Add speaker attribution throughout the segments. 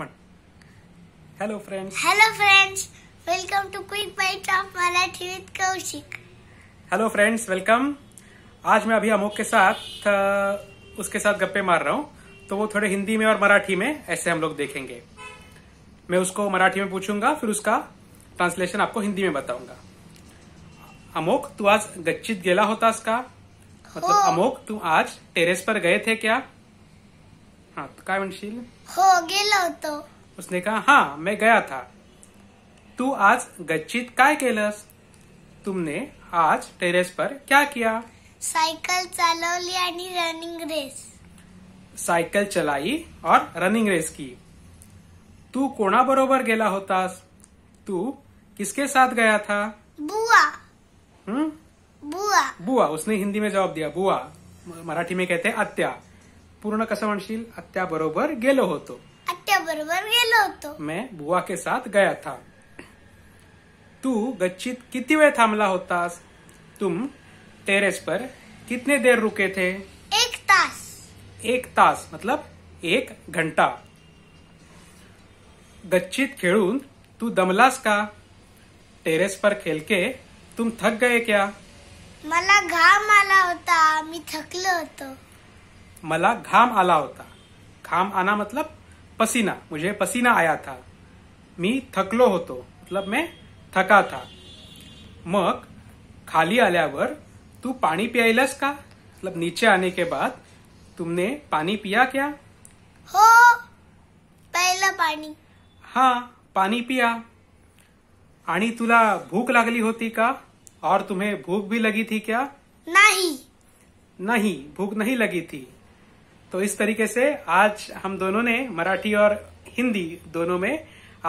Speaker 1: on. Hello friends.
Speaker 2: Hello friends. Welcome to Quick Bite of Marathi with Kaushik.
Speaker 1: Hello friends welcome आज मैं अभी Amok के साथ उसके साथ गप्पे मार रहा हूँ तो वो थोड़े हिंदी में और मराठी में ऐसे हम लोग देखेंगे मैं उसको मराठी में पूछूंगा फिर उसका ट्रांसलेशन आपको हिंदी में बताऊंगा अमोक तू आज गच्चित गेला होता का मतलब अमोक तू आज टेरेस पर गए थे क्या हा तो काय म्हणशील
Speaker 2: हो गेलो तो
Speaker 1: उसने कहा हाँ मैं गया था तू आज गच्चीत काय केलस तुमने आज टेरेस पर क्या किया
Speaker 2: साइकिल चलवली आणि रनिंग रेस
Speaker 1: सायकल चलाई और रनिंग रेस की तू कोणा बरोबर गेला होतास तू किसके साथ गया था बुआ हम्म बुआ बुआ उसने हिंदी में जवाब दिया बुआ मराठी में कहते हैं अत्या पूर्ण कस मनशील आत्या बरोबर गेलो होतो
Speaker 2: आत्या बरोबर गेलो होतो
Speaker 1: मैं बुवा के साथ गया था तू गच्छित किती वे थांबला होतास तुम टेरेस पर कितने देर रुके थे एक तास एक तास मतलब एक घंटा गच्छित खेळून तू दमलास का टेरेस पर खेल के तुम थक गए क्या
Speaker 2: मला घाम आला होता मी थकलो होतो
Speaker 1: मला घाम आला होता घाम आना मतलब पसीना मुझे पसीना आया था मी थकलो होतो मतलब मैं थका था मग खाली आल्यावर तू पाणी प्यायलास का मतलब नीचे आने के बाद तुमने पानी पिया क्या
Speaker 2: हो पहला पानी
Speaker 1: हाँ पानी पिया आणि तुला भूख लागली होती का और तुम्हें भूख भी लगी थी क्या नहीं नहीं भूख नहीं लगी थी तो इस तरीके से आज हम दोनों ने मराठी और हिंदी दोनों में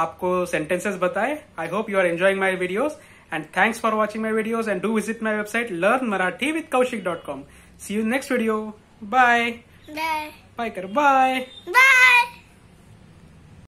Speaker 1: आपको सेंटेंसेस बताए I hope you are enjoying my videos and thanks for watching my videos and do visit my website learn Marathi with Kaushik dot com see you next video bye
Speaker 2: bye
Speaker 1: कर बाय
Speaker 2: बाय